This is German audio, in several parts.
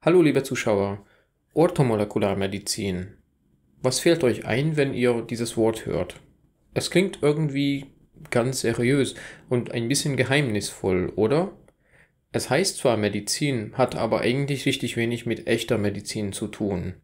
Hallo liebe Zuschauer, Orthomolekularmedizin. Was fällt euch ein, wenn ihr dieses Wort hört? Es klingt irgendwie ganz seriös und ein bisschen geheimnisvoll, oder? Es heißt zwar Medizin, hat aber eigentlich richtig wenig mit echter Medizin zu tun.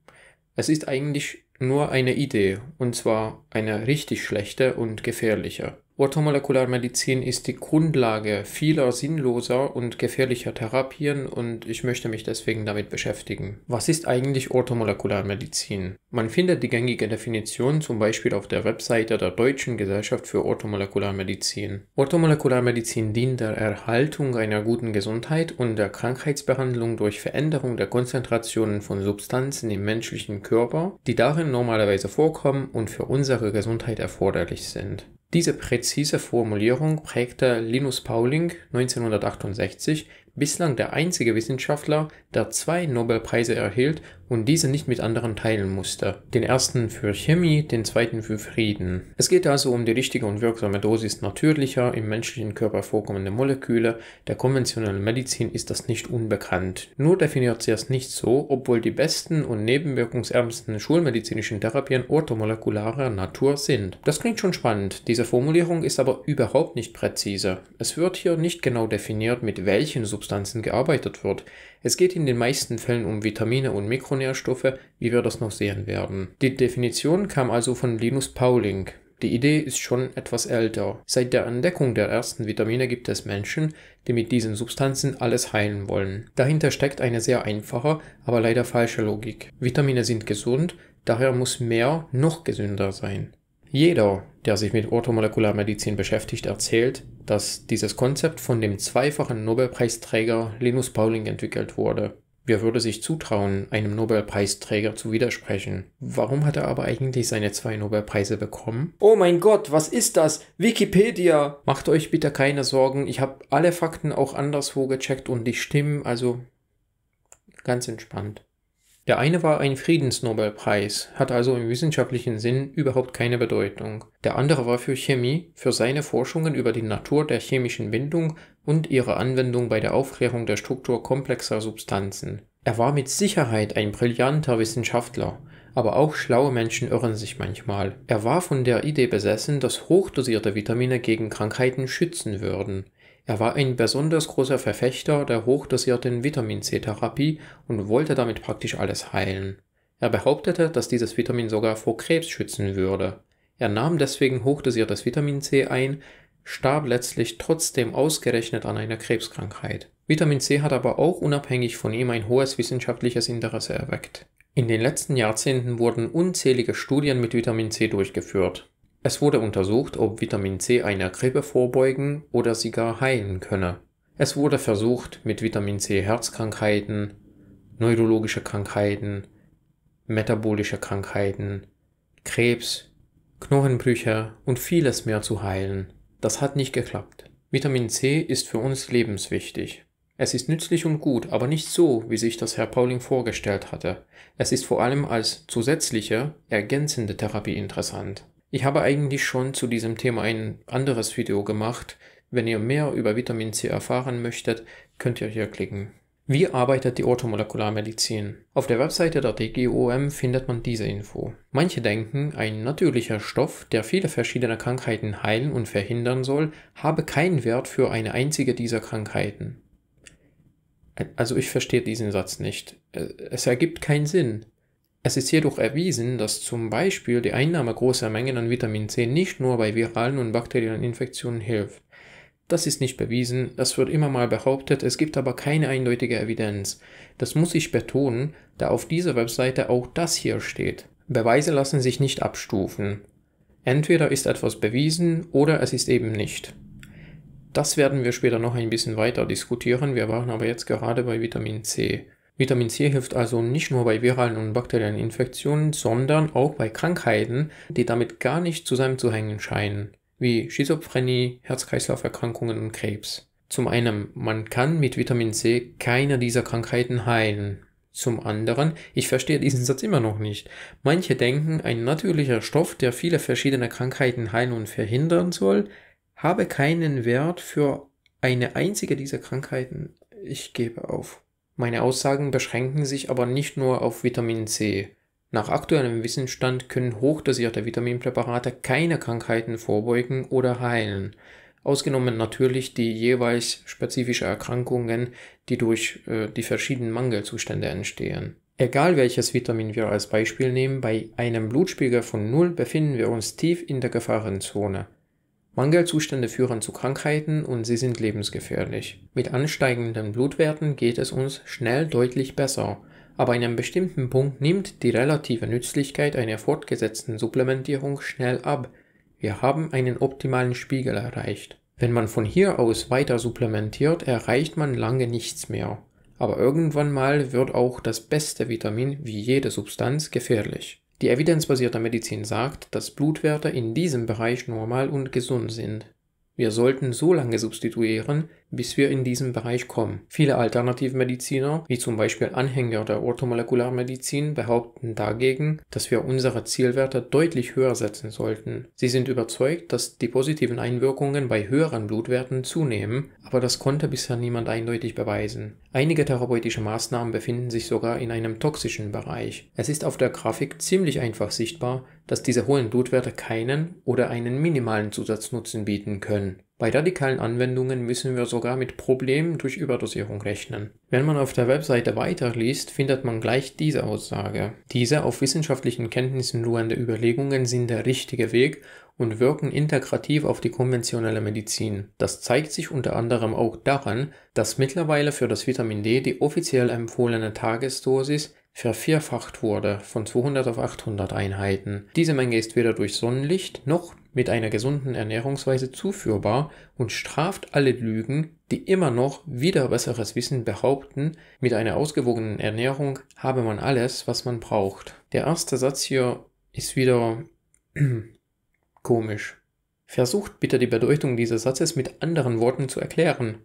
Es ist eigentlich nur eine Idee, und zwar eine richtig schlechte und gefährliche. Orthomolekularmedizin ist die Grundlage vieler sinnloser und gefährlicher Therapien und ich möchte mich deswegen damit beschäftigen. Was ist eigentlich Orthomolekularmedizin? Man findet die gängige Definition zum Beispiel auf der Webseite der Deutschen Gesellschaft für Orthomolekularmedizin. Orthomolekularmedizin dient der Erhaltung einer guten Gesundheit und der Krankheitsbehandlung durch Veränderung der Konzentrationen von Substanzen im menschlichen Körper, die darin normalerweise vorkommen und für unsere Gesundheit erforderlich sind. Diese präzise Formulierung prägte Linus Pauling 1968, bislang der einzige Wissenschaftler, der zwei Nobelpreise erhielt und diese nicht mit anderen teilen musste. Den ersten für Chemie, den zweiten für Frieden. Es geht also um die richtige und wirksame Dosis natürlicher, im menschlichen Körper vorkommende Moleküle. Der konventionellen Medizin ist das nicht unbekannt. Nur definiert sie es nicht so, obwohl die besten und nebenwirkungsärmsten schulmedizinischen Therapien orthomolekularer Natur sind. Das klingt schon spannend, diese Formulierung ist aber überhaupt nicht präzise. Es wird hier nicht genau definiert, mit welchen Substanzen gearbeitet wird. Es geht in den meisten Fällen um Vitamine und Mikronährstoffe, wie wir das noch sehen werden. Die Definition kam also von Linus Pauling. Die Idee ist schon etwas älter. Seit der Entdeckung der ersten Vitamine gibt es Menschen, die mit diesen Substanzen alles heilen wollen. Dahinter steckt eine sehr einfache, aber leider falsche Logik. Vitamine sind gesund, daher muss mehr noch gesünder sein. Jeder, der sich mit Orthomolekularmedizin beschäftigt, erzählt, dass dieses Konzept von dem zweifachen Nobelpreisträger Linus Pauling entwickelt wurde. Wer würde sich zutrauen, einem Nobelpreisträger zu widersprechen? Warum hat er aber eigentlich seine zwei Nobelpreise bekommen? Oh mein Gott, was ist das? Wikipedia! Macht euch bitte keine Sorgen, ich habe alle Fakten auch anderswo gecheckt und die stimmen, also ganz entspannt. Der eine war ein Friedensnobelpreis, hat also im wissenschaftlichen Sinn überhaupt keine Bedeutung. Der andere war für Chemie, für seine Forschungen über die Natur der chemischen Bindung und ihre Anwendung bei der Aufklärung der Struktur komplexer Substanzen. Er war mit Sicherheit ein brillanter Wissenschaftler, aber auch schlaue Menschen irren sich manchmal. Er war von der Idee besessen, dass hochdosierte Vitamine gegen Krankheiten schützen würden. Er war ein besonders großer Verfechter der hochdosierten Vitamin-C-Therapie und wollte damit praktisch alles heilen. Er behauptete, dass dieses Vitamin sogar vor Krebs schützen würde. Er nahm deswegen hochdosiertes Vitamin C ein, starb letztlich trotzdem ausgerechnet an einer Krebskrankheit. Vitamin C hat aber auch unabhängig von ihm ein hohes wissenschaftliches Interesse erweckt. In den letzten Jahrzehnten wurden unzählige Studien mit Vitamin C durchgeführt. Es wurde untersucht, ob Vitamin C einer Grippe vorbeugen oder sie gar heilen könne. Es wurde versucht, mit Vitamin C Herzkrankheiten, neurologische Krankheiten, metabolische Krankheiten, Krebs, Knochenbrüche und vieles mehr zu heilen. Das hat nicht geklappt. Vitamin C ist für uns lebenswichtig. Es ist nützlich und gut, aber nicht so, wie sich das Herr Pauling vorgestellt hatte. Es ist vor allem als zusätzliche, ergänzende Therapie interessant. Ich habe eigentlich schon zu diesem Thema ein anderes Video gemacht. Wenn ihr mehr über Vitamin C erfahren möchtet, könnt ihr hier klicken. Wie arbeitet die Orthomolekularmedizin? Auf der Webseite der DGOM findet man diese Info. Manche denken, ein natürlicher Stoff, der viele verschiedene Krankheiten heilen und verhindern soll, habe keinen Wert für eine einzige dieser Krankheiten. Also ich verstehe diesen Satz nicht. Äh, es ergibt keinen Sinn. Es ist jedoch erwiesen, dass zum Beispiel die Einnahme großer Mengen an Vitamin C nicht nur bei viralen und bakteriellen Infektionen hilft. Das ist nicht bewiesen, das wird immer mal behauptet, es gibt aber keine eindeutige Evidenz. Das muss ich betonen, da auf dieser Webseite auch das hier steht. Beweise lassen sich nicht abstufen. Entweder ist etwas bewiesen oder es ist eben nicht. Das werden wir später noch ein bisschen weiter diskutieren, wir waren aber jetzt gerade bei Vitamin C. Vitamin C hilft also nicht nur bei viralen und bakteriellen Infektionen, sondern auch bei Krankheiten, die damit gar nicht zusammenzuhängen scheinen, wie Schizophrenie, Herz-Kreislauf-Erkrankungen und Krebs. Zum einen, man kann mit Vitamin C keine dieser Krankheiten heilen. Zum anderen, ich verstehe diesen Satz immer noch nicht. Manche denken, ein natürlicher Stoff, der viele verschiedene Krankheiten heilen und verhindern soll, habe keinen Wert für eine einzige dieser Krankheiten. Ich gebe auf. Meine Aussagen beschränken sich aber nicht nur auf Vitamin C. Nach aktuellem Wissensstand können hochdosierte Vitaminpräparate keine Krankheiten vorbeugen oder heilen, ausgenommen natürlich die jeweils spezifischen Erkrankungen, die durch äh, die verschiedenen Mangelzustände entstehen. Egal welches Vitamin wir als Beispiel nehmen, bei einem Blutspiegel von 0 befinden wir uns tief in der Gefahrenzone. Mangelzustände führen zu Krankheiten und sie sind lebensgefährlich. Mit ansteigenden Blutwerten geht es uns schnell deutlich besser, aber in einem bestimmten Punkt nimmt die relative Nützlichkeit einer fortgesetzten Supplementierung schnell ab. Wir haben einen optimalen Spiegel erreicht. Wenn man von hier aus weiter supplementiert, erreicht man lange nichts mehr. Aber irgendwann mal wird auch das beste Vitamin wie jede Substanz gefährlich. Die evidenzbasierte Medizin sagt, dass Blutwerte in diesem Bereich normal und gesund sind. Wir sollten so lange substituieren, bis wir in diesen Bereich kommen. Viele Alternativmediziner, wie zum Beispiel Anhänger der Orthomolekularmedizin, behaupten dagegen, dass wir unsere Zielwerte deutlich höher setzen sollten. Sie sind überzeugt, dass die positiven Einwirkungen bei höheren Blutwerten zunehmen, aber das konnte bisher niemand eindeutig beweisen. Einige therapeutische Maßnahmen befinden sich sogar in einem toxischen Bereich. Es ist auf der Grafik ziemlich einfach sichtbar, dass diese hohen Blutwerte keinen oder einen minimalen Zusatznutzen bieten können. Bei radikalen Anwendungen müssen wir sogar mit Problemen durch Überdosierung rechnen. Wenn man auf der Webseite weiterliest, findet man gleich diese Aussage. Diese auf wissenschaftlichen Kenntnissen ruhende Überlegungen sind der richtige Weg und wirken integrativ auf die konventionelle Medizin. Das zeigt sich unter anderem auch daran, dass mittlerweile für das Vitamin D die offiziell empfohlene Tagesdosis vervierfacht wurde von 200 auf 800 Einheiten. Diese Menge ist weder durch Sonnenlicht noch mit einer gesunden Ernährungsweise zuführbar und straft alle Lügen, die immer noch wieder besseres Wissen behaupten, mit einer ausgewogenen Ernährung habe man alles, was man braucht. Der erste Satz hier ist wieder komisch. Versucht bitte die Bedeutung dieses Satzes mit anderen Worten zu erklären.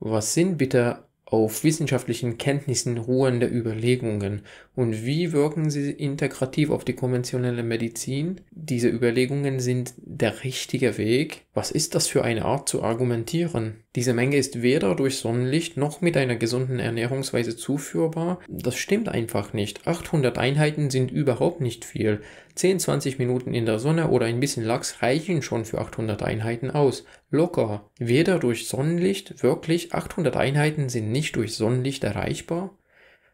Was sind bitte auf wissenschaftlichen Kenntnissen ruhende Überlegungen und wie wirken sie integrativ auf die konventionelle Medizin? Diese Überlegungen sind der richtige Weg. Was ist das für eine Art zu argumentieren? Diese Menge ist weder durch Sonnenlicht noch mit einer gesunden Ernährungsweise zuführbar. Das stimmt einfach nicht. 800 Einheiten sind überhaupt nicht viel. 10, 20 Minuten in der Sonne oder ein bisschen Lachs reichen schon für 800 Einheiten aus. Locker. Weder durch Sonnenlicht, wirklich 800 Einheiten sind nicht durch Sonnenlicht erreichbar.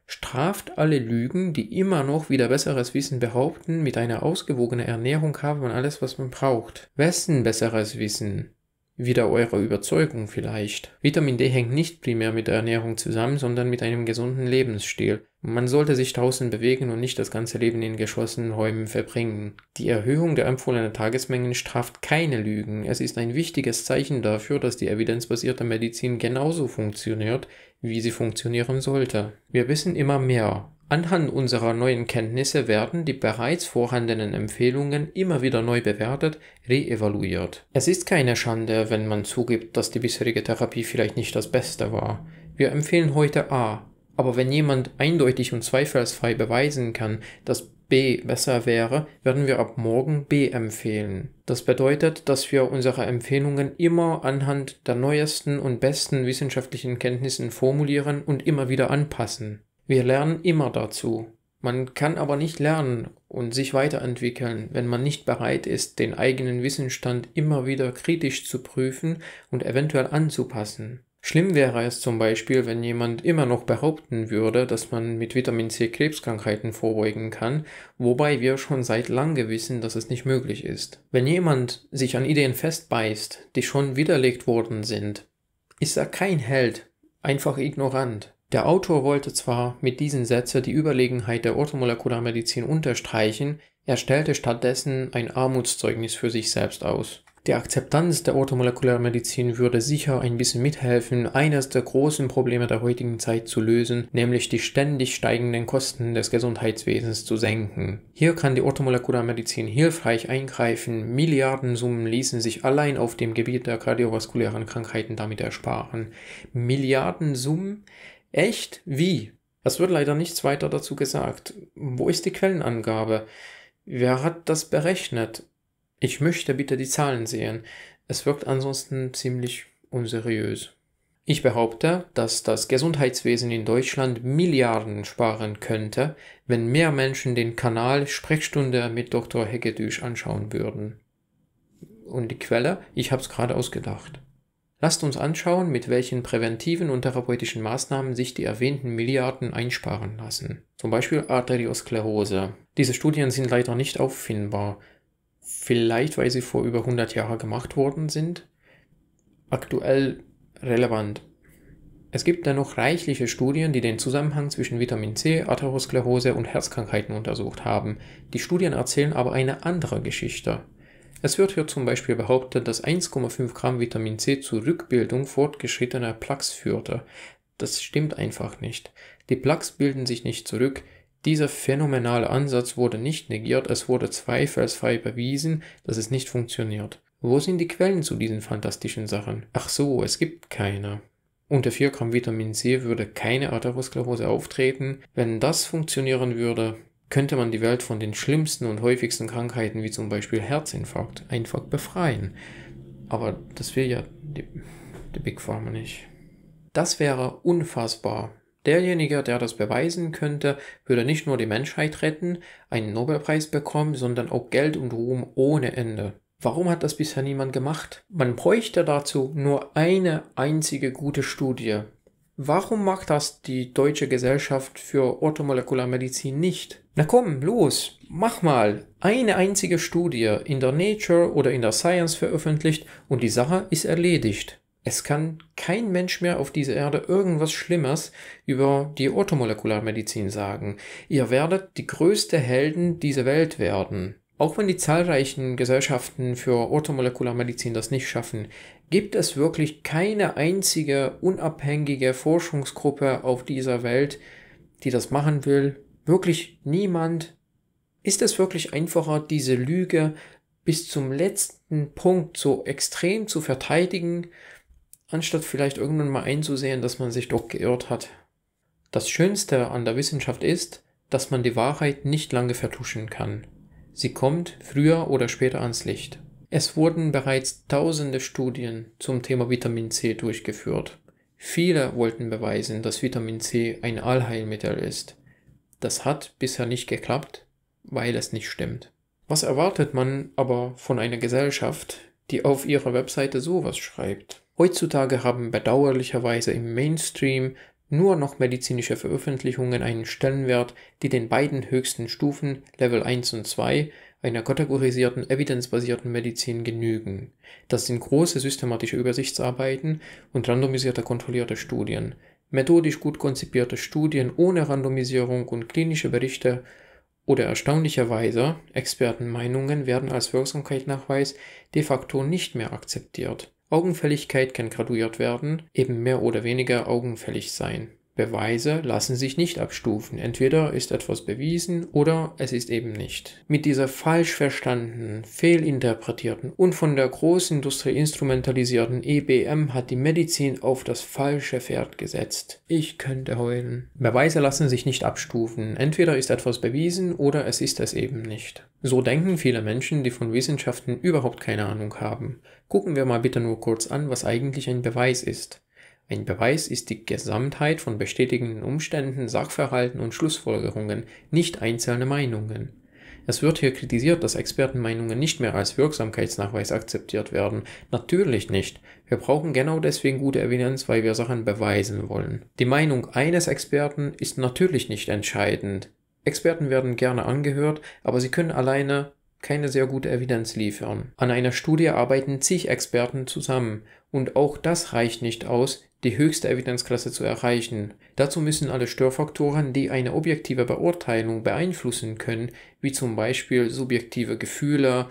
Straft alle Lügen, die immer noch wieder besseres Wissen behaupten, mit einer ausgewogenen Ernährung habe man alles, was man braucht. Wessen besseres Wissen? wieder eurer Überzeugung vielleicht. Vitamin D hängt nicht primär mit der Ernährung zusammen, sondern mit einem gesunden Lebensstil. Man sollte sich draußen bewegen und nicht das ganze Leben in geschlossenen Räumen verbringen. Die Erhöhung der empfohlenen Tagesmengen straft keine Lügen. Es ist ein wichtiges Zeichen dafür, dass die evidenzbasierte Medizin genauso funktioniert, wie sie funktionieren sollte. Wir wissen immer mehr, Anhand unserer neuen Kenntnisse werden die bereits vorhandenen Empfehlungen immer wieder neu bewertet, reevaluiert. Es ist keine Schande, wenn man zugibt, dass die bisherige Therapie vielleicht nicht das Beste war. Wir empfehlen heute A, aber wenn jemand eindeutig und zweifelsfrei beweisen kann, dass B besser wäre, werden wir ab morgen B empfehlen. Das bedeutet, dass wir unsere Empfehlungen immer anhand der neuesten und besten wissenschaftlichen Kenntnissen formulieren und immer wieder anpassen. Wir lernen immer dazu. Man kann aber nicht lernen und sich weiterentwickeln, wenn man nicht bereit ist, den eigenen Wissensstand immer wieder kritisch zu prüfen und eventuell anzupassen. Schlimm wäre es zum Beispiel, wenn jemand immer noch behaupten würde, dass man mit Vitamin C Krebskrankheiten vorbeugen kann, wobei wir schon seit langem wissen, dass es nicht möglich ist. Wenn jemand sich an Ideen festbeißt, die schon widerlegt worden sind, ist er kein Held, einfach ignorant. Der Autor wollte zwar mit diesen Sätzen die Überlegenheit der Orthomolekularmedizin unterstreichen, er stellte stattdessen ein Armutszeugnis für sich selbst aus. Die Akzeptanz der Orthomolekularmedizin würde sicher ein bisschen mithelfen, eines der großen Probleme der heutigen Zeit zu lösen, nämlich die ständig steigenden Kosten des Gesundheitswesens zu senken. Hier kann die Orthomolekularmedizin hilfreich eingreifen, Milliardensummen ließen sich allein auf dem Gebiet der kardiovaskulären Krankheiten damit ersparen. Milliardensummen? Echt? Wie? Es wird leider nichts weiter dazu gesagt. Wo ist die Quellenangabe? Wer hat das berechnet? Ich möchte bitte die Zahlen sehen. Es wirkt ansonsten ziemlich unseriös. Ich behaupte, dass das Gesundheitswesen in Deutschland Milliarden sparen könnte, wenn mehr Menschen den Kanal Sprechstunde mit Dr. Hegedüsch anschauen würden. Und die Quelle? Ich habe es gerade ausgedacht. Lasst uns anschauen, mit welchen präventiven und therapeutischen Maßnahmen sich die erwähnten Milliarden einsparen lassen. Zum Beispiel Arteriosklerose. Diese Studien sind leider nicht auffindbar. Vielleicht, weil sie vor über 100 Jahren gemacht worden sind. Aktuell relevant. Es gibt dennoch reichliche Studien, die den Zusammenhang zwischen Vitamin C, Arteriosklerose und Herzkrankheiten untersucht haben. Die Studien erzählen aber eine andere Geschichte. Es wird hier zum Beispiel behauptet, dass 1,5 Gramm Vitamin C zur Rückbildung fortgeschrittener Plaques führte. Das stimmt einfach nicht. Die Plaques bilden sich nicht zurück. Dieser phänomenale Ansatz wurde nicht negiert, es wurde zweifelsfrei bewiesen, dass es nicht funktioniert. Wo sind die Quellen zu diesen fantastischen Sachen? Ach so, es gibt keine. Unter 4 Gramm Vitamin C würde keine Atherosklerose auftreten. Wenn das funktionieren würde, könnte man die Welt von den schlimmsten und häufigsten Krankheiten wie zum Beispiel Herzinfarkt einfach befreien. Aber das will ja die, die Big Pharma nicht. Das wäre unfassbar. Derjenige, der das beweisen könnte, würde nicht nur die Menschheit retten, einen Nobelpreis bekommen, sondern auch Geld und Ruhm ohne Ende. Warum hat das bisher niemand gemacht? Man bräuchte dazu nur eine einzige gute Studie. Warum macht das die Deutsche Gesellschaft für Orthomolekularmedizin nicht? Na komm, los, mach mal eine einzige Studie in der Nature oder in der Science veröffentlicht und die Sache ist erledigt. Es kann kein Mensch mehr auf dieser Erde irgendwas Schlimmes über die Orthomolekularmedizin sagen. Ihr werdet die größte Helden dieser Welt werden. Auch wenn die zahlreichen Gesellschaften für Orthomolekularmedizin das nicht schaffen, gibt es wirklich keine einzige unabhängige Forschungsgruppe auf dieser Welt, die das machen will wirklich niemand, ist es wirklich einfacher, diese Lüge bis zum letzten Punkt so extrem zu verteidigen, anstatt vielleicht irgendwann mal einzusehen, dass man sich doch geirrt hat. Das Schönste an der Wissenschaft ist, dass man die Wahrheit nicht lange vertuschen kann. Sie kommt früher oder später ans Licht. Es wurden bereits tausende Studien zum Thema Vitamin C durchgeführt. Viele wollten beweisen, dass Vitamin C ein Allheilmittel ist. Das hat bisher nicht geklappt, weil es nicht stimmt. Was erwartet man aber von einer Gesellschaft, die auf ihrer Webseite sowas schreibt? Heutzutage haben bedauerlicherweise im Mainstream nur noch medizinische Veröffentlichungen einen Stellenwert, die den beiden höchsten Stufen, Level 1 und 2, einer kategorisierten, evidenzbasierten Medizin genügen. Das sind große systematische Übersichtsarbeiten und randomisierte kontrollierte Studien. Methodisch gut konzipierte Studien ohne Randomisierung und klinische Berichte oder erstaunlicherweise Expertenmeinungen werden als Wirksamkeitsnachweis de facto nicht mehr akzeptiert. Augenfälligkeit kann graduiert werden, eben mehr oder weniger augenfällig sein Beweise lassen sich nicht abstufen. Entweder ist etwas bewiesen oder es ist eben nicht. Mit dieser falsch verstandenen, fehlinterpretierten und von der Großindustrie instrumentalisierten EBM hat die Medizin auf das falsche Pferd gesetzt. Ich könnte heulen. Beweise lassen sich nicht abstufen. Entweder ist etwas bewiesen oder es ist es eben nicht. So denken viele Menschen, die von Wissenschaften überhaupt keine Ahnung haben. Gucken wir mal bitte nur kurz an, was eigentlich ein Beweis ist. Ein Beweis ist die Gesamtheit von bestätigenden Umständen, Sachverhalten und Schlussfolgerungen, nicht einzelne Meinungen. Es wird hier kritisiert, dass Expertenmeinungen nicht mehr als Wirksamkeitsnachweis akzeptiert werden. Natürlich nicht. Wir brauchen genau deswegen gute Evidenz, weil wir Sachen beweisen wollen. Die Meinung eines Experten ist natürlich nicht entscheidend. Experten werden gerne angehört, aber sie können alleine keine sehr gute Evidenz liefern. An einer Studie arbeiten zig Experten zusammen und auch das reicht nicht aus, die höchste Evidenzklasse zu erreichen. Dazu müssen alle Störfaktoren, die eine objektive Beurteilung beeinflussen können, wie zum Beispiel subjektive Gefühle,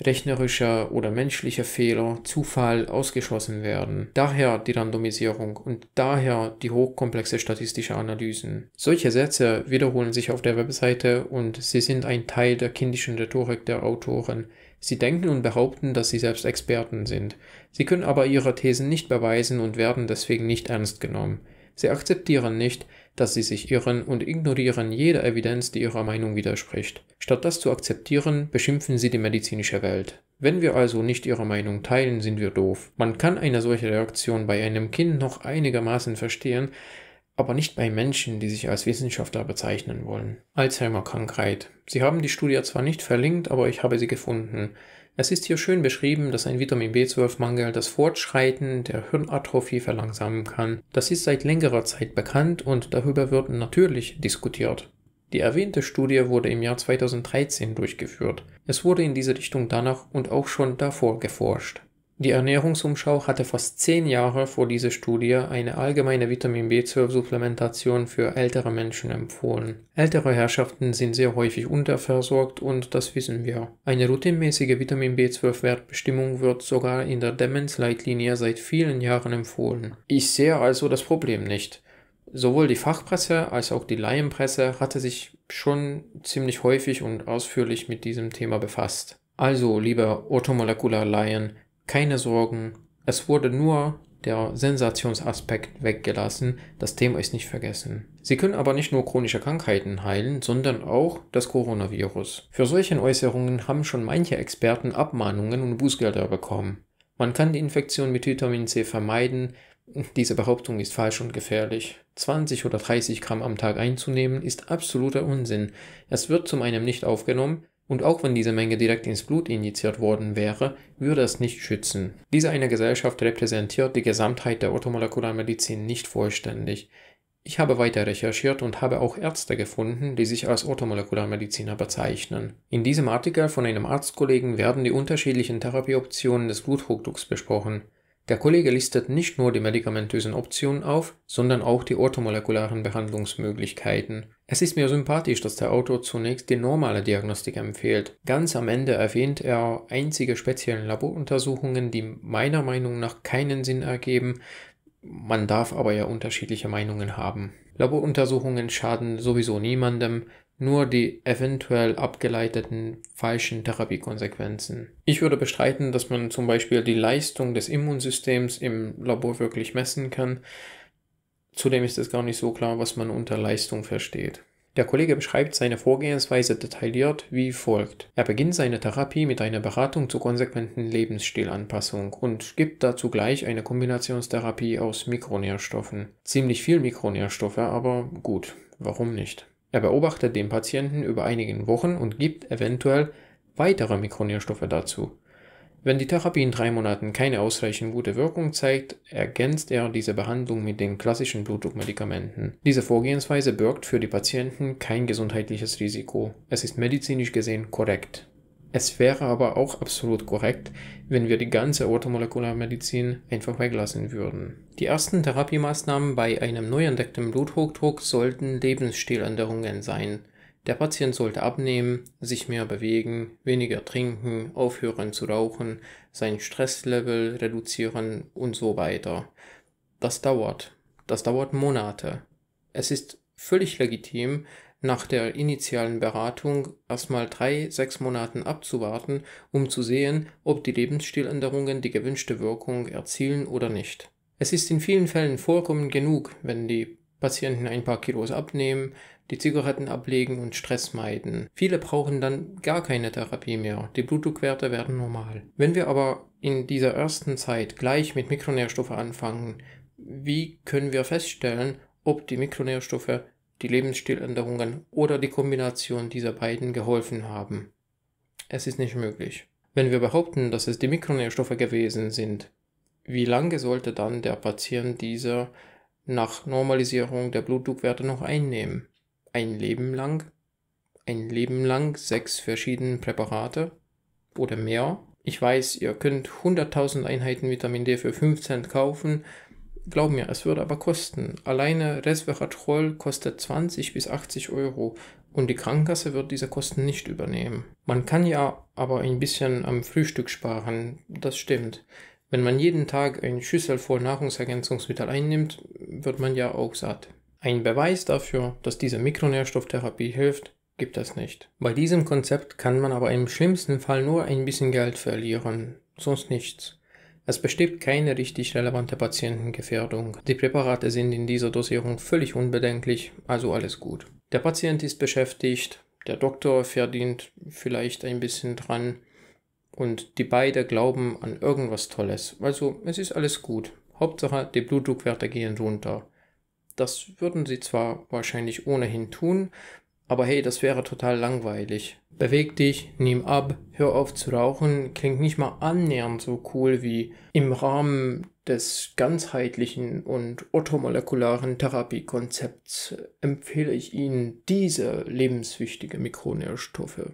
rechnerischer oder menschlicher Fehler, Zufall ausgeschlossen werden. Daher die Randomisierung und daher die hochkomplexe statistische Analysen. Solche Sätze wiederholen sich auf der Webseite und sie sind ein Teil der kindischen Rhetorik der Autoren. Sie denken und behaupten, dass sie selbst Experten sind. Sie können aber ihre Thesen nicht beweisen und werden deswegen nicht ernst genommen. Sie akzeptieren nicht, dass sie sich irren und ignorieren jede Evidenz, die ihrer Meinung widerspricht. Statt das zu akzeptieren, beschimpfen sie die medizinische Welt. Wenn wir also nicht ihre Meinung teilen, sind wir doof. Man kann eine solche Reaktion bei einem Kind noch einigermaßen verstehen, aber nicht bei Menschen, die sich als Wissenschaftler bezeichnen wollen. Alzheimer-Krankheit. Sie haben die Studie zwar nicht verlinkt, aber ich habe sie gefunden. Es ist hier schön beschrieben, dass ein Vitamin B12-Mangel das Fortschreiten der Hirnatrophie verlangsamen kann. Das ist seit längerer Zeit bekannt und darüber wird natürlich diskutiert. Die erwähnte Studie wurde im Jahr 2013 durchgeführt. Es wurde in diese Richtung danach und auch schon davor geforscht. Die Ernährungsumschau hatte fast zehn Jahre vor dieser Studie eine allgemeine Vitamin B12-Supplementation für ältere Menschen empfohlen. Ältere Herrschaften sind sehr häufig unterversorgt und das wissen wir. Eine routinemäßige Vitamin B12-Wertbestimmung wird sogar in der Demenz-Leitlinie seit vielen Jahren empfohlen. Ich sehe also das Problem nicht. Sowohl die Fachpresse als auch die Laienpresse hatte sich schon ziemlich häufig und ausführlich mit diesem Thema befasst. Also, lieber orthomolekular Laien, keine Sorgen, es wurde nur der Sensationsaspekt weggelassen, das Thema ist nicht vergessen. Sie können aber nicht nur chronische Krankheiten heilen, sondern auch das Coronavirus. Für solche Äußerungen haben schon manche Experten Abmahnungen und Bußgelder bekommen. Man kann die Infektion mit Vitamin C vermeiden, diese Behauptung ist falsch und gefährlich. 20 oder 30 Gramm am Tag einzunehmen ist absoluter Unsinn. Es wird zum einen nicht aufgenommen, und auch wenn diese Menge direkt ins Blut injiziert worden wäre, würde es nicht schützen. Diese eine Gesellschaft repräsentiert die Gesamtheit der Orthomolekularmedizin nicht vollständig. Ich habe weiter recherchiert und habe auch Ärzte gefunden, die sich als Orthomolekularmediziner bezeichnen. In diesem Artikel von einem Arztkollegen werden die unterschiedlichen Therapieoptionen des Bluthochdrucks besprochen. Der Kollege listet nicht nur die medikamentösen Optionen auf, sondern auch die orthomolekularen Behandlungsmöglichkeiten. Es ist mir sympathisch, dass der Autor zunächst die normale Diagnostik empfiehlt. Ganz am Ende erwähnt er einzige speziellen Laboruntersuchungen, die meiner Meinung nach keinen Sinn ergeben, man darf aber ja unterschiedliche Meinungen haben. Laboruntersuchungen schaden sowieso niemandem, nur die eventuell abgeleiteten falschen Therapiekonsequenzen. Ich würde bestreiten, dass man zum Beispiel die Leistung des Immunsystems im Labor wirklich messen kann. Zudem ist es gar nicht so klar, was man unter Leistung versteht. Der Kollege beschreibt seine Vorgehensweise detailliert wie folgt. Er beginnt seine Therapie mit einer Beratung zur konsequenten Lebensstilanpassung und gibt dazu gleich eine Kombinationstherapie aus Mikronährstoffen. Ziemlich viel Mikronährstoffe, aber gut, warum nicht? Er beobachtet den Patienten über einigen Wochen und gibt eventuell weitere Mikronährstoffe dazu. Wenn die Therapie in drei Monaten keine ausreichend gute Wirkung zeigt, ergänzt er diese Behandlung mit den klassischen Blutdruckmedikamenten. Diese Vorgehensweise birgt für die Patienten kein gesundheitliches Risiko. Es ist medizinisch gesehen korrekt. Es wäre aber auch absolut korrekt, wenn wir die ganze Orthomolekularmedizin einfach weglassen würden. Die ersten Therapiemaßnahmen bei einem neu entdeckten Bluthochdruck sollten Lebensstiländerungen sein. Der Patient sollte abnehmen, sich mehr bewegen, weniger trinken, aufhören zu rauchen, sein Stresslevel reduzieren und so weiter. Das dauert. Das dauert Monate. Es ist völlig legitim, nach der initialen Beratung erstmal drei, sechs Monaten abzuwarten, um zu sehen, ob die Lebensstiländerungen die gewünschte Wirkung erzielen oder nicht. Es ist in vielen Fällen vollkommen genug, wenn die Patienten ein paar Kilos abnehmen, die Zigaretten ablegen und Stress meiden. Viele brauchen dann gar keine Therapie mehr. Die Blutdruckwerte werden normal. Wenn wir aber in dieser ersten Zeit gleich mit Mikronährstoffen anfangen, wie können wir feststellen, ob die Mikronährstoffe die Lebensstiländerungen oder die Kombination dieser beiden geholfen haben. Es ist nicht möglich. Wenn wir behaupten, dass es die Mikronährstoffe gewesen sind, wie lange sollte dann der Patient diese nach Normalisierung der Blutdruckwerte noch einnehmen? Ein Leben lang? Ein Leben lang sechs verschiedene Präparate? Oder mehr? Ich weiß, ihr könnt 100.000 Einheiten Vitamin D für 5 Cent kaufen, Glaub mir, es würde aber kosten. Alleine Resveratrol kostet 20 bis 80 Euro und die Krankenkasse wird diese Kosten nicht übernehmen. Man kann ja aber ein bisschen am Frühstück sparen, das stimmt. Wenn man jeden Tag eine Schüssel voll Nahrungsergänzungsmittel einnimmt, wird man ja auch satt. Ein Beweis dafür, dass diese Mikronährstofftherapie hilft, gibt es nicht. Bei diesem Konzept kann man aber im schlimmsten Fall nur ein bisschen Geld verlieren, sonst nichts. Es besteht keine richtig relevante Patientengefährdung. Die Präparate sind in dieser Dosierung völlig unbedenklich, also alles gut. Der Patient ist beschäftigt, der Doktor verdient vielleicht ein bisschen dran und die beiden glauben an irgendwas Tolles. Also es ist alles gut. Hauptsache, die Blutdruckwerte gehen runter. Das würden sie zwar wahrscheinlich ohnehin tun, aber hey, das wäre total langweilig. Beweg dich, nimm ab, hör auf zu rauchen, klingt nicht mal annähernd so cool wie im Rahmen des ganzheitlichen und orthomolekularen Therapiekonzepts empfehle ich Ihnen diese lebenswichtige Mikronährstoffe.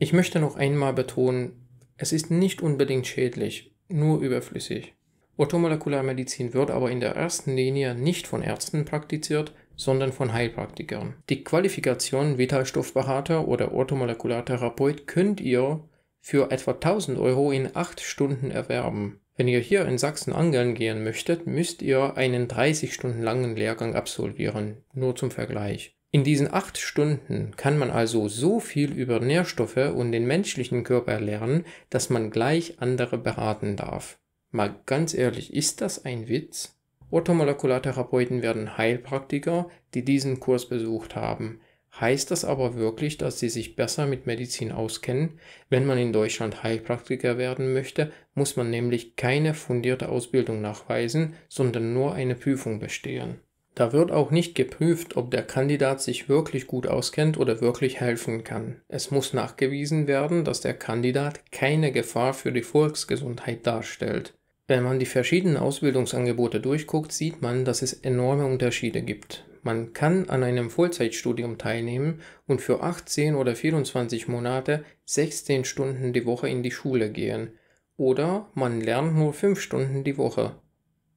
Ich möchte noch einmal betonen, es ist nicht unbedingt schädlich, nur überflüssig. Orthomolekularmedizin wird aber in der ersten Linie nicht von Ärzten praktiziert, sondern von Heilpraktikern. Die Qualifikation Vitalstoffberater oder Orthomolekulartherapeut könnt ihr für etwa 1000 Euro in 8 Stunden erwerben. Wenn ihr hier in Sachsen angeln gehen möchtet, müsst ihr einen 30 Stunden langen Lehrgang absolvieren, nur zum Vergleich. In diesen 8 Stunden kann man also so viel über Nährstoffe und den menschlichen Körper lernen, dass man gleich andere beraten darf. Mal ganz ehrlich, ist das ein Witz? Orthomolekulartherapeuten werden Heilpraktiker, die diesen Kurs besucht haben. Heißt das aber wirklich, dass sie sich besser mit Medizin auskennen? Wenn man in Deutschland Heilpraktiker werden möchte, muss man nämlich keine fundierte Ausbildung nachweisen, sondern nur eine Prüfung bestehen. Da wird auch nicht geprüft, ob der Kandidat sich wirklich gut auskennt oder wirklich helfen kann. Es muss nachgewiesen werden, dass der Kandidat keine Gefahr für die Volksgesundheit darstellt. Wenn man die verschiedenen Ausbildungsangebote durchguckt, sieht man, dass es enorme Unterschiede gibt. Man kann an einem Vollzeitstudium teilnehmen und für 18 oder 24 Monate 16 Stunden die Woche in die Schule gehen. Oder man lernt nur 5 Stunden die Woche.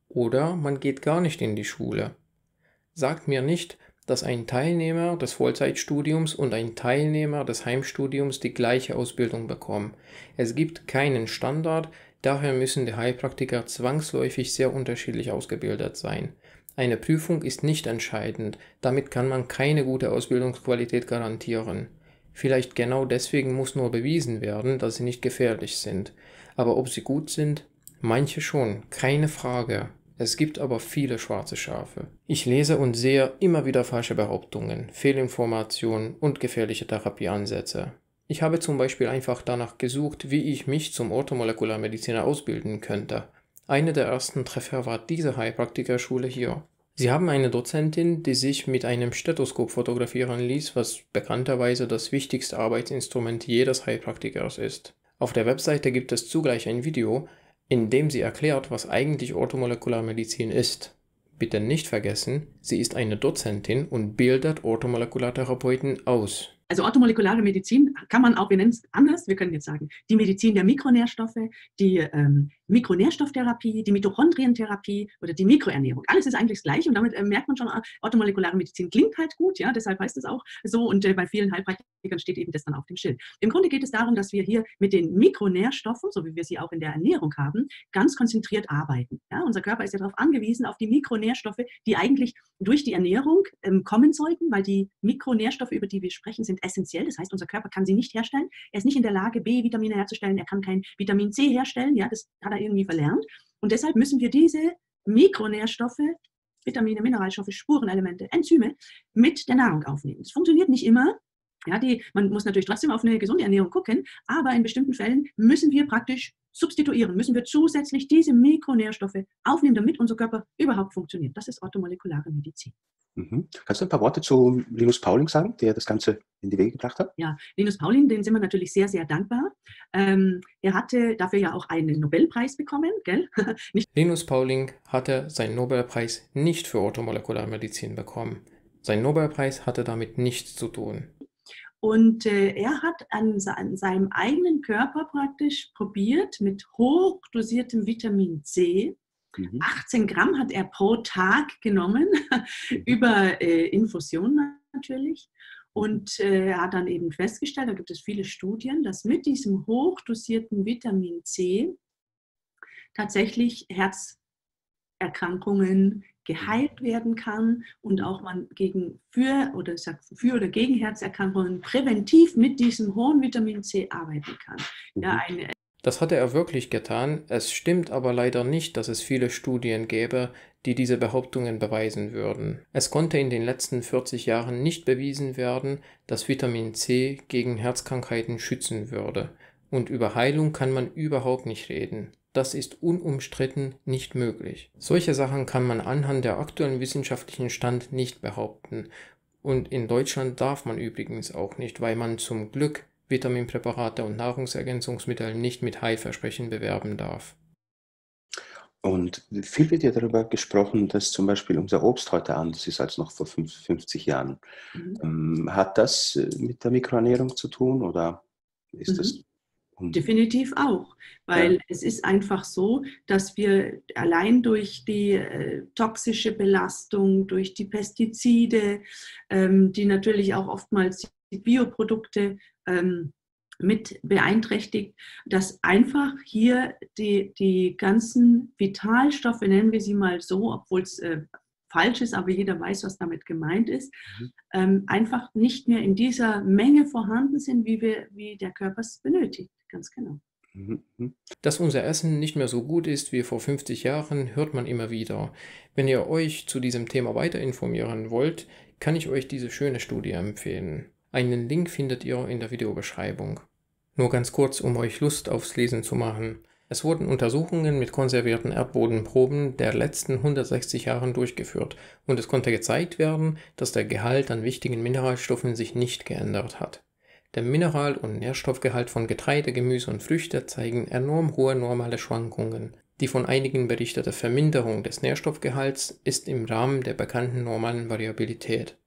Oder man geht gar nicht in die Schule. Sagt mir nicht, dass ein Teilnehmer des Vollzeitstudiums und ein Teilnehmer des Heimstudiums die gleiche Ausbildung bekommen. Es gibt keinen Standard, Daher müssen die Heilpraktiker zwangsläufig sehr unterschiedlich ausgebildet sein. Eine Prüfung ist nicht entscheidend, damit kann man keine gute Ausbildungsqualität garantieren. Vielleicht genau deswegen muss nur bewiesen werden, dass sie nicht gefährlich sind. Aber ob sie gut sind? Manche schon, keine Frage. Es gibt aber viele schwarze Schafe. Ich lese und sehe immer wieder falsche Behauptungen, Fehlinformationen und gefährliche Therapieansätze. Ich habe zum Beispiel einfach danach gesucht, wie ich mich zum Orthomolekularmediziner ausbilden könnte. Eine der ersten Treffer war diese Heilpraktikerschule hier. Sie haben eine Dozentin, die sich mit einem Stethoskop fotografieren ließ, was bekannterweise das wichtigste Arbeitsinstrument jedes Heilpraktikers ist. Auf der Webseite gibt es zugleich ein Video, in dem sie erklärt, was eigentlich Orthomolekularmedizin ist. Bitte nicht vergessen, sie ist eine Dozentin und bildet Orthomolekulartherapeuten aus. Also orthomolekulare Medizin kann man auch, wir nennen es anders, wir können jetzt sagen, die Medizin der Mikronährstoffe, die ähm, Mikronährstofftherapie, die Mitochondrientherapie oder die Mikroernährung. Alles ist eigentlich das Gleiche und damit äh, merkt man schon, ah, orthomolekulare Medizin klingt halt gut, ja, deshalb heißt es auch so und äh, bei vielen Heilpraktikern steht eben das dann auf dem Schild. Im Grunde geht es darum, dass wir hier mit den Mikronährstoffen, so wie wir sie auch in der Ernährung haben, ganz konzentriert arbeiten. Ja? Unser Körper ist ja darauf angewiesen, auf die Mikronährstoffe, die eigentlich durch die Ernährung ähm, kommen sollten, weil die Mikronährstoffe, über die wir sprechen, sind essentiell. Das heißt, unser Körper kann sie nicht herstellen. Er ist nicht in der Lage, B-Vitamine herzustellen. Er kann kein Vitamin C herstellen. Ja, das hat er da irgendwie verlernt. Und deshalb müssen wir diese Mikronährstoffe, Vitamine, Mineralstoffe, Spurenelemente, Enzyme mit der Nahrung aufnehmen. Es funktioniert nicht immer. Ja, die, man muss natürlich trotzdem auf eine gesunde Ernährung gucken, aber in bestimmten Fällen müssen wir praktisch substituieren, müssen wir zusätzlich diese Mikronährstoffe aufnehmen, damit unser Körper überhaupt funktioniert. Das ist orthomolekulare Medizin. Mhm. Kannst du ein paar Worte zu Linus Pauling sagen, der das Ganze in die Wege gebracht hat? Ja, Linus Pauling, den sind wir natürlich sehr, sehr dankbar. Ähm, er hatte dafür ja auch einen Nobelpreis bekommen, gell? Linus Pauling hatte seinen Nobelpreis nicht für Medizin bekommen. Sein Nobelpreis hatte damit nichts zu tun. Und äh, er hat an, an, seinem eigenen Körper praktisch probiert mit hochdosiertem Vitamin C. Mhm. 18 Gramm hat er pro Tag genommen, mhm. über äh, Infusion natürlich. Und äh, er hat dann eben festgestellt, da gibt es viele Studien, dass mit diesem hochdosierten Vitamin C tatsächlich Herzerkrankungen, Mhm. geheilt werden kann und auch man gegen für oder sag für oder gegen Herzerkrankungen präventiv mit diesem hohen Vitamin C arbeiten kann. Ja, mhm. eine das hatte er wirklich getan, es stimmt aber leider nicht, dass es viele Studien gäbe, die diese Behauptungen beweisen würden. Es konnte in den letzten 40 Jahren nicht bewiesen werden, dass Vitamin C gegen Herzkrankheiten schützen würde, und über Heilung kann man überhaupt nicht reden. Das ist unumstritten nicht möglich. Solche Sachen kann man anhand der aktuellen wissenschaftlichen Stand nicht behaupten. Und in Deutschland darf man übrigens auch nicht, weil man zum Glück Vitaminpräparate und Nahrungsergänzungsmittel nicht mit Heilversprechen bewerben darf. Und viel wird ja darüber gesprochen, dass zum Beispiel unser Obst heute anders ist als noch vor 50 Jahren. Mhm. Ähm, hat das mit der Mikroernährung zu tun oder ist mhm. das hm. Definitiv auch, weil ja. es ist einfach so, dass wir allein durch die äh, toxische Belastung, durch die Pestizide, ähm, die natürlich auch oftmals die Bioprodukte ähm, mit beeinträchtigt, dass einfach hier die, die ganzen Vitalstoffe, nennen wir sie mal so, obwohl es äh, falsch ist, aber jeder weiß, was damit gemeint ist, mhm. ähm, einfach nicht mehr in dieser Menge vorhanden sind, wie, wir, wie der Körper es benötigt. Ganz genau. Mhm, mhm. Dass unser Essen nicht mehr so gut ist wie vor 50 Jahren, hört man immer wieder. Wenn ihr euch zu diesem Thema weiter informieren wollt, kann ich euch diese schöne Studie empfehlen. Einen Link findet ihr in der Videobeschreibung. Nur ganz kurz, um euch Lust aufs Lesen zu machen. Es wurden Untersuchungen mit konservierten Erdbodenproben der letzten 160 Jahren durchgeführt und es konnte gezeigt werden, dass der Gehalt an wichtigen Mineralstoffen sich nicht geändert hat. Der Mineral- und Nährstoffgehalt von Getreide, Gemüse und Früchte zeigen enorm hohe normale Schwankungen. Die von einigen berichtete Verminderung des Nährstoffgehalts ist im Rahmen der bekannten normalen Variabilität.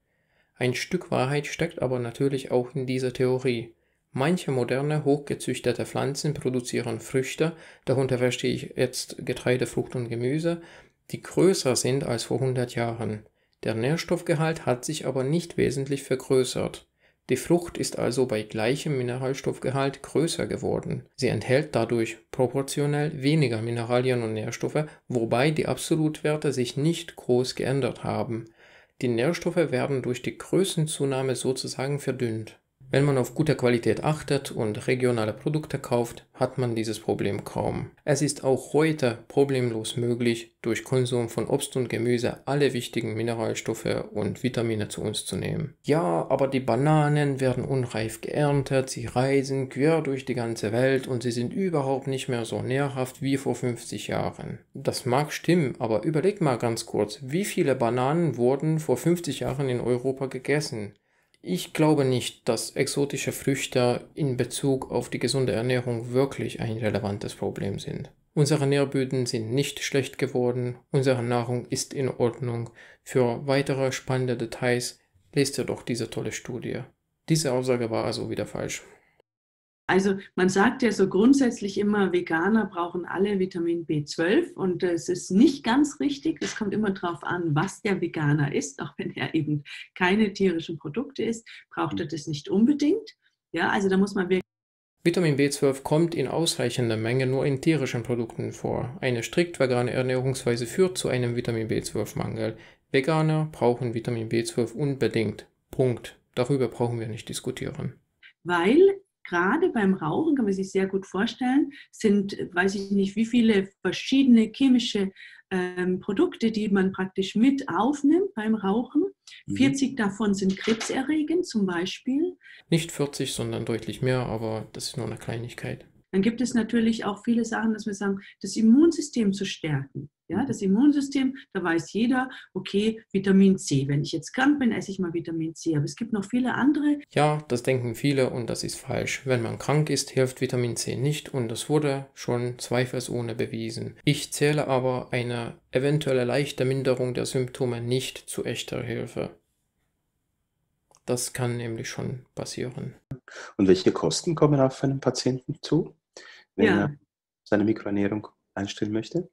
Ein Stück Wahrheit steckt aber natürlich auch in dieser Theorie. Manche moderne, hochgezüchtete Pflanzen produzieren Früchte, darunter verstehe ich jetzt Getreide, Frucht und Gemüse, die größer sind als vor 100 Jahren. Der Nährstoffgehalt hat sich aber nicht wesentlich vergrößert. Die Frucht ist also bei gleichem Mineralstoffgehalt größer geworden. Sie enthält dadurch proportionell weniger Mineralien und Nährstoffe, wobei die Absolutwerte sich nicht groß geändert haben. Die Nährstoffe werden durch die Größenzunahme sozusagen verdünnt wenn man auf gute Qualität achtet und regionale Produkte kauft, hat man dieses Problem kaum. Es ist auch heute problemlos möglich, durch Konsum von Obst und Gemüse alle wichtigen Mineralstoffe und Vitamine zu uns zu nehmen. Ja, aber die Bananen werden unreif geerntet, sie reisen quer durch die ganze Welt und sie sind überhaupt nicht mehr so nährhaft wie vor 50 Jahren. Das mag stimmen, aber überleg mal ganz kurz, wie viele Bananen wurden vor 50 Jahren in Europa gegessen? Ich glaube nicht, dass exotische Früchte in Bezug auf die gesunde Ernährung wirklich ein relevantes Problem sind. Unsere Nährböden sind nicht schlecht geworden, unsere Nahrung ist in Ordnung. Für weitere spannende Details lest ihr doch diese tolle Studie. Diese Aussage war also wieder falsch. Also man sagt ja so grundsätzlich immer, Veganer brauchen alle Vitamin B12 und es ist nicht ganz richtig. Es kommt immer darauf an, was der Veganer isst. Auch wenn er eben keine tierischen Produkte isst, braucht er mhm. das nicht unbedingt. Ja, also da muss man wirklich Vitamin B12 kommt in ausreichender Menge nur in tierischen Produkten vor. Eine strikt vegane Ernährungsweise führt zu einem Vitamin B12-Mangel. Veganer brauchen Vitamin B12 unbedingt. Punkt. Darüber brauchen wir nicht diskutieren. Weil gerade beim Rauchen kann man sich sehr gut vorstellen, sind, weiß ich nicht, wie viele verschiedene chemische ähm, Produkte, die man praktisch mit aufnimmt beim Rauchen. Mhm. 40 davon sind krebserregend zum Beispiel. Nicht 40, sondern deutlich mehr, aber das ist nur eine Kleinigkeit. Dann gibt es natürlich auch viele Sachen, dass wir sagen, das Immunsystem zu stärken. Ja, mhm. das Immunsystem, da weiß jeder, okay, Vitamin C. Wenn ich jetzt krank bin, esse ich mal Vitamin C. Aber es gibt noch viele andere. Ja, das denken viele und das ist falsch. Wenn man krank ist, hilft Vitamin C nicht und das wurde schon zweifelsohne bewiesen. Ich zähle aber eine eventuelle leichte Minderung der Symptome nicht zu echter Hilfe. Das kann nämlich schon passieren. Und welche Kosten kommen auf einen Patienten zu? wenn ja. er seine Mikroernährung einstellen möchte?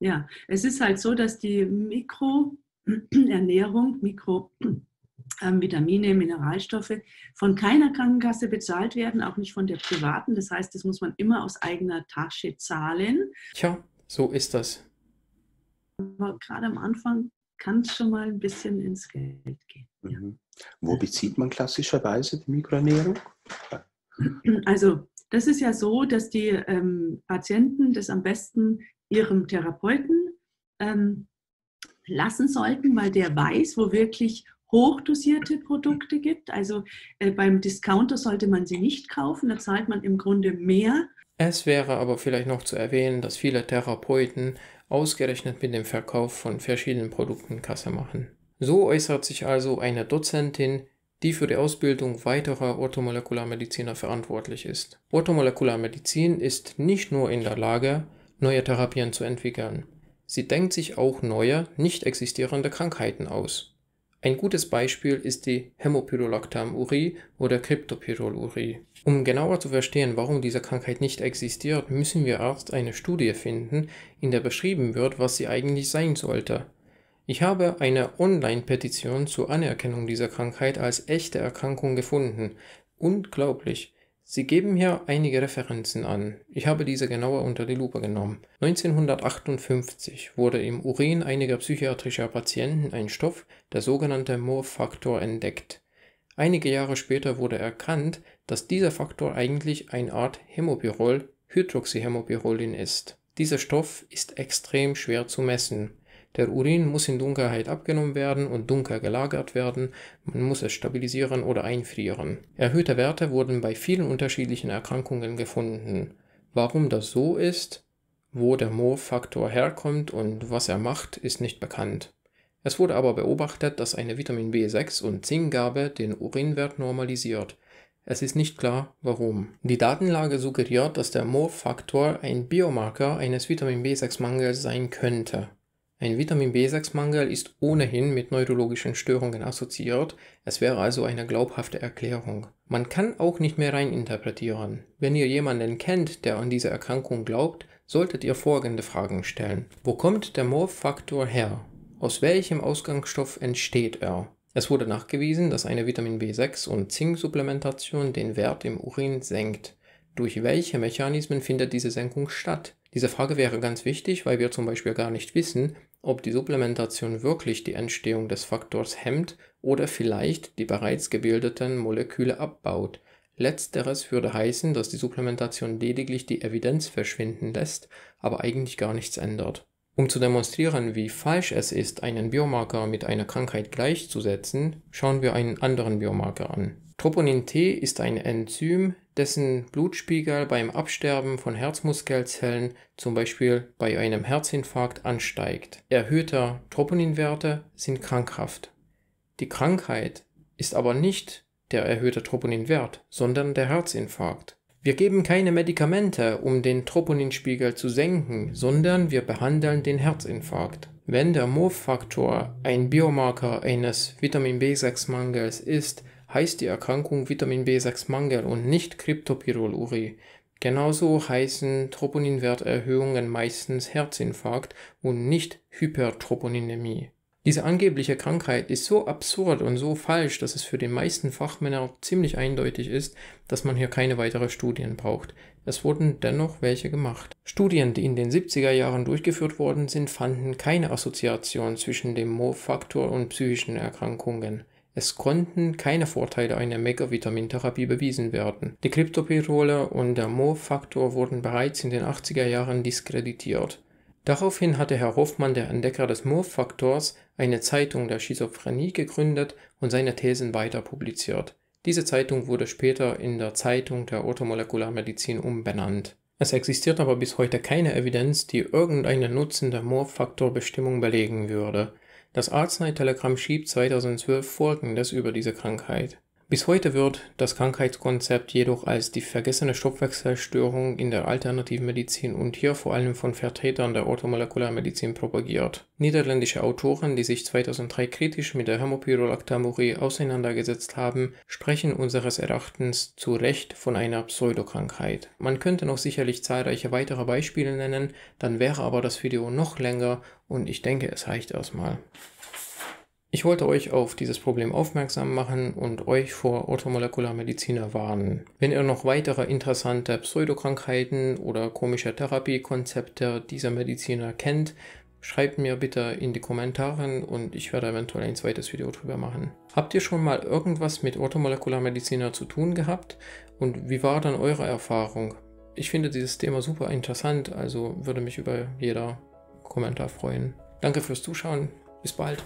Ja, es ist halt so, dass die Mikroernährung, Mikrovitamine, äh, Mineralstoffe von keiner Krankenkasse bezahlt werden, auch nicht von der privaten. Das heißt, das muss man immer aus eigener Tasche zahlen. Tja, so ist das. Aber gerade am Anfang kann es schon mal ein bisschen ins Geld gehen. Mhm. Wo bezieht man klassischerweise die Mikroernährung? Also das ist ja so, dass die ähm, Patienten das am besten ihrem Therapeuten ähm, lassen sollten, weil der weiß, wo wirklich hochdosierte Produkte gibt. Also äh, beim Discounter sollte man sie nicht kaufen, da zahlt man im Grunde mehr. Es wäre aber vielleicht noch zu erwähnen, dass viele Therapeuten ausgerechnet mit dem Verkauf von verschiedenen Produkten Kasse machen. So äußert sich also eine Dozentin die für die Ausbildung weiterer Orthomolekularmediziner verantwortlich ist. Orthomolekularmedizin ist nicht nur in der Lage, neue Therapien zu entwickeln. Sie denkt sich auch neue, nicht existierende Krankheiten aus. Ein gutes Beispiel ist die Hämopyrolactam-Urie oder Kryptopyrolurie. Um genauer zu verstehen, warum diese Krankheit nicht existiert, müssen wir erst eine Studie finden, in der beschrieben wird, was sie eigentlich sein sollte. Ich habe eine Online-Petition zur Anerkennung dieser Krankheit als echte Erkrankung gefunden. Unglaublich. Sie geben hier einige Referenzen an. Ich habe diese genauer unter die Lupe genommen. 1958 wurde im Urin einiger psychiatrischer Patienten ein Stoff, der sogenannte Moore-Faktor, entdeckt. Einige Jahre später wurde erkannt, dass dieser Faktor eigentlich eine Art Hemopyrol, Hydroxyhemopyrolin ist. Dieser Stoff ist extrem schwer zu messen der Urin muss in Dunkelheit abgenommen werden und dunkel gelagert werden, man muss es stabilisieren oder einfrieren. Erhöhte Werte wurden bei vielen unterschiedlichen Erkrankungen gefunden. Warum das so ist, wo der Mohr-Faktor herkommt und was er macht, ist nicht bekannt. Es wurde aber beobachtet, dass eine Vitamin B6 und Zinkgabe den Urinwert normalisiert. Es ist nicht klar, warum. Die Datenlage suggeriert, dass der Mohr-Faktor ein Biomarker eines Vitamin B6-Mangels sein könnte. Ein Vitamin B6-Mangel ist ohnehin mit neurologischen Störungen assoziiert, es wäre also eine glaubhafte Erklärung. Man kann auch nicht mehr rein interpretieren. Wenn ihr jemanden kennt, der an diese Erkrankung glaubt, solltet ihr folgende Fragen stellen. Wo kommt der Morph-Faktor her? Aus welchem Ausgangsstoff entsteht er? Es wurde nachgewiesen, dass eine Vitamin B6- und Zinksupplementation den Wert im Urin senkt. Durch welche Mechanismen findet diese Senkung statt? Diese Frage wäre ganz wichtig, weil wir zum Beispiel gar nicht wissen, ob die Supplementation wirklich die Entstehung des Faktors hemmt oder vielleicht die bereits gebildeten Moleküle abbaut. Letzteres würde heißen, dass die Supplementation lediglich die Evidenz verschwinden lässt, aber eigentlich gar nichts ändert. Um zu demonstrieren, wie falsch es ist, einen Biomarker mit einer Krankheit gleichzusetzen, schauen wir einen anderen Biomarker an. Troponin T ist ein Enzym dessen Blutspiegel beim Absterben von Herzmuskelzellen, zum Beispiel bei einem Herzinfarkt, ansteigt. Erhöhte Troponinwerte sind krankhaft. Die Krankheit ist aber nicht der erhöhte Troponinwert, sondern der Herzinfarkt. Wir geben keine Medikamente, um den Troponinspiegel zu senken, sondern wir behandeln den Herzinfarkt. Wenn der MOV-Faktor ein Biomarker eines Vitamin B6-Mangels ist, heißt die Erkrankung Vitamin B6-Mangel und nicht Kryptopyrolurie. Genauso heißen Troponinwerterhöhungen meistens Herzinfarkt und nicht Hypertroponinämie. Diese angebliche Krankheit ist so absurd und so falsch, dass es für die meisten Fachmänner ziemlich eindeutig ist, dass man hier keine weiteren Studien braucht. Es wurden dennoch welche gemacht. Studien, die in den 70er Jahren durchgeführt worden sind, fanden keine Assoziation zwischen dem Mo-Faktor und psychischen Erkrankungen. Es konnten keine Vorteile einer Megavitamintherapie bewiesen werden. Die Kryptopyrole und der Moor-Faktor wurden bereits in den 80er Jahren diskreditiert. Daraufhin hatte Herr Hoffmann, der Entdecker des Moor-Faktors, eine Zeitung der Schizophrenie gegründet und seine Thesen weiter publiziert. Diese Zeitung wurde später in der Zeitung der Orthomolekularmedizin umbenannt. Es existiert aber bis heute keine Evidenz, die irgendeinen Nutzen der Moor-Faktorbestimmung belegen würde. Das Arzneitelegramm schiebt 2012 Folgendes über diese Krankheit bis heute wird das Krankheitskonzept jedoch als die vergessene Stoffwechselstörung in der Alternativmedizin und hier vor allem von Vertretern der Orthomolekularmedizin propagiert. Niederländische Autoren, die sich 2003 kritisch mit der Hämopyrolactamurie auseinandergesetzt haben, sprechen unseres Erachtens zu Recht von einer Pseudokrankheit. Man könnte noch sicherlich zahlreiche weitere Beispiele nennen, dann wäre aber das Video noch länger und ich denke, es reicht erstmal. Ich wollte euch auf dieses Problem aufmerksam machen und euch vor Orthomolekularmediziner warnen. Wenn ihr noch weitere interessante Pseudokrankheiten oder komische Therapiekonzepte dieser Mediziner kennt, Schreibt mir bitte in die Kommentare und ich werde eventuell ein zweites Video drüber machen. Habt ihr schon mal irgendwas mit Orthomolekularmediziner zu tun gehabt und wie war dann eure Erfahrung? Ich finde dieses Thema super interessant, also würde mich über jeder Kommentar freuen. Danke fürs Zuschauen, bis bald.